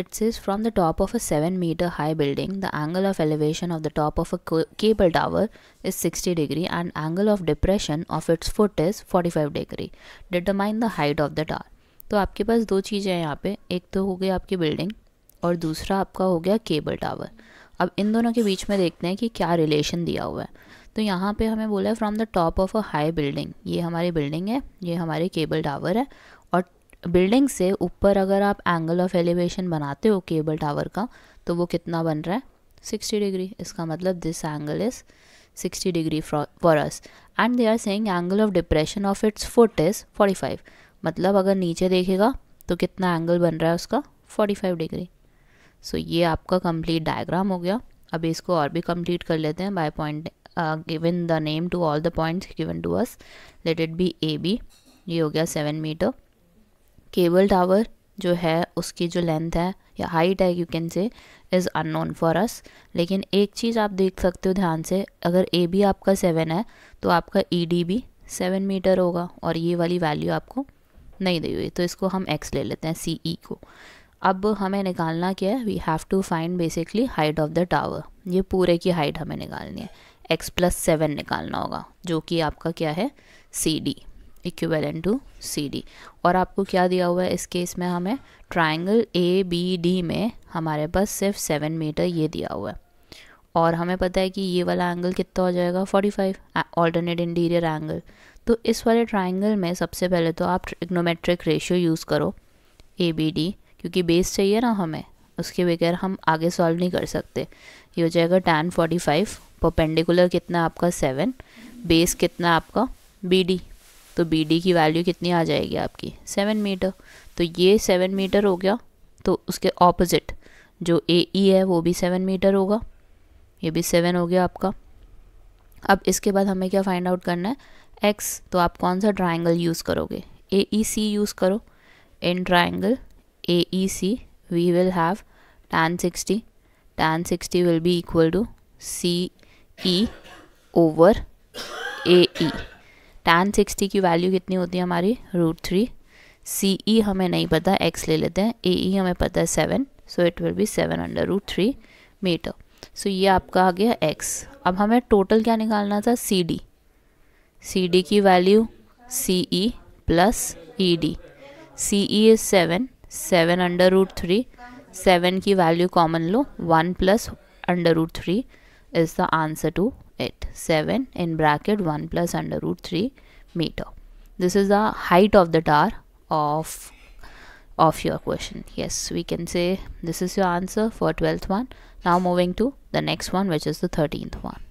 It says from the top of a 7 meter high building, the angle of elevation of the top of a cable tower is 60 degree and angle of depression of its foot is 45 degree. Determine the height of the tower. तो आपके पास दो चीज़ें हैं यहाँ पे एक तो हो गई आपकी बिल्डिंग और दूसरा आपका हो गया केबल टावर अब इन दोनों के बीच में देखते हैं कि क्या रिलेशन दिया हुआ है तो यहाँ पे हमें बोला है from the top of a high building ये हमारी बिल्डिंग है ये हमारे केबल टावर है और बिल्डिंग से ऊपर अगर आप एंगल ऑफ एलिवेशन बनाते हो केबल टावर का तो वो कितना बन रहा है सिक्सटी डिग्री इसका मतलब this angle is sixty degree for us and they are saying angle of depression of its foot is forty five मतलब अगर नीचे देखेगा तो कितना एंगल बन रहा है उसका फोर्टी फाइव डिग्री सो ये आपका कंप्लीट डायग्राम हो गया अभी इसको और भी कंप्लीट कर लेते हैं by point given the name to all the points given to us let it be A B ये हो गया सेवन मीटर केबल टावर जो है उसकी जो लेंथ है या हाइट है you can say is unknown for us लेकिन एक चीज़ आप देख सकते हो ध्यान से अगर ए बी आपका सेवन है तो आपका ई e डी भी सेवन मीटर होगा और ये वाली वैल्यू आपको नहीं दी हुई तो इसको हम एक्स ले लेते हैं सी ई e को अब हमें निकालना क्या है we have to find basically height of the tower ये पूरे की हाइट हमें निकालनी है एक्स प्लस सेवन निकालना होगा जो कि आपका क्या है C D equivalent to C D और आपको क्या दिया हुआ है इस केस में हमें ट्राइंगल ए बी डी में हमारे पास सिर्फ सेवन मीटर ये दिया हुआ है और हमें पता है कि ये वाला एंगल कितना हो जाएगा forty five alternate interior angle तो इस वाले ट्राइंगल में सबसे पहले तो आप इग्नोमेट्रिक रेशियो यूज़ करो ए बी डी क्योंकि बेस चाहिए ना हमें उसके बगैर हम आगे सॉल्व नहीं कर सकते ये हो जाएगा टेन फोर्टी फाइव परपेंडिकुलर कितना आपका सेवन बेस कितना आपका बी डी तो बी डी की वैल्यू कितनी आ जाएगी आपकी सेवन मीटर तो ये सेवन मीटर हो गया तो उसके ऑपोजिट जो ए ई e है वो भी सेवन मीटर होगा ये भी सेवन हो गया आपका अब इसके बाद हमें क्या फाइंड आउट करना है एक्स तो आप कौन सा ट्राइंगल यूज़ करोगे ए ई सी यूज़ करो in triangle A E C we will have tan 60 tan 60 will be equal to CE A AE tan sixty की वैल्यू कितनी होती है हमारी रूट थ्री सी ई हमें नहीं पता एक्स ले लेते हैं ए ई e हमें पता है seven so it will be seven under root three metre so ये आपका आ गया एक्स अब हमें टोटल क्या निकालना था सी डी सी डी की value C E plus E D C E is seven seven under root three seven की वैल्यू कॉमन लो one plus under root three is the answer to 7 in bracket 1 plus under root 3 meter. This is the height of the tower of of your question. Yes, we can say this is your answer for 12th one. Now moving to the next one which is the 13th one.